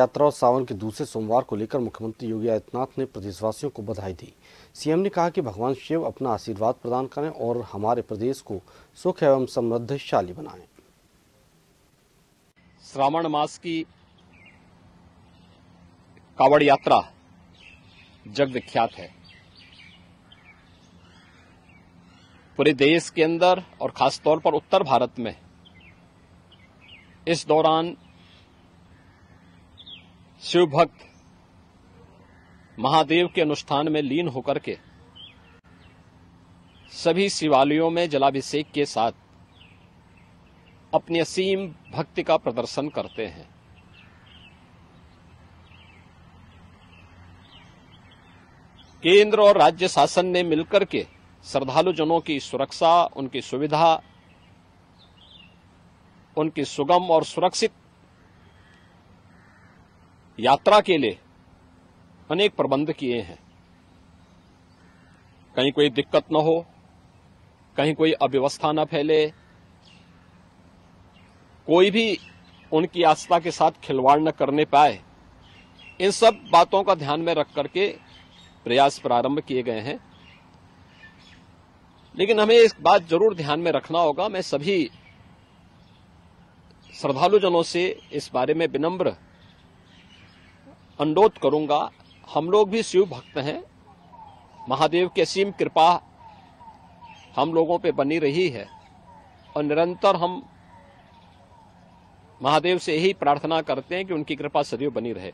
यात्रा और सावन के दूसरे सोमवार को लेकर मुख्यमंत्री योगी आदित्यनाथ ने प्रदेशवासियों को बधाई दी सीएम ने कहा कि भगवान शिव अपना आशीर्वाद प्रदान करें और हमारे प्रदेश को सुख एवं समृद्धशाली बनाएं। श्रावण मास की कावड़ यात्रा जग विख्यात है पूरे देश के अंदर और खासतौर पर उत्तर भारत में इस दौरान शिव भक्त महादेव के अनुष्ठान में लीन होकर के सभी शिवालयों में जलाभिषेक के साथ अपनी असीम भक्ति का प्रदर्शन करते हैं केंद्र और राज्य शासन ने मिलकर के श्रद्धालुजनों की सुरक्षा उनकी सुविधा उनकी सुगम और सुरक्षित यात्रा के लिए अनेक प्रबंध किए हैं कहीं कोई दिक्कत न हो कहीं कोई अव्यवस्था न फैले कोई भी उनकी आस्था के साथ खिलवाड़ न करने पाए इन सब बातों का ध्यान में रख करके प्रयास प्रारंभ किए गए हैं लेकिन हमें इस बात जरूर ध्यान में रखना होगा मैं सभी श्रद्धालुजनों से इस बारे में विनम्र अनुरोध करूंगा हम लोग भी शिव भक्त हैं महादेव की असीम कृपा हम लोगों पे बनी रही है और निरंतर हम महादेव से यही प्रार्थना करते हैं कि उनकी कृपा सदैव बनी रहे